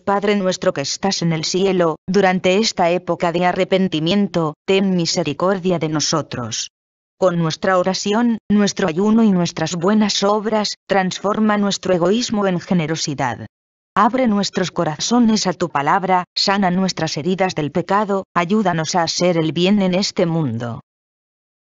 Padre nuestro que estás en el cielo, durante esta época de arrepentimiento, ten misericordia de nosotros. Con nuestra oración, nuestro ayuno y nuestras buenas obras, transforma nuestro egoísmo en generosidad. Abre nuestros corazones a tu palabra, sana nuestras heridas del pecado, ayúdanos a hacer el bien en este mundo.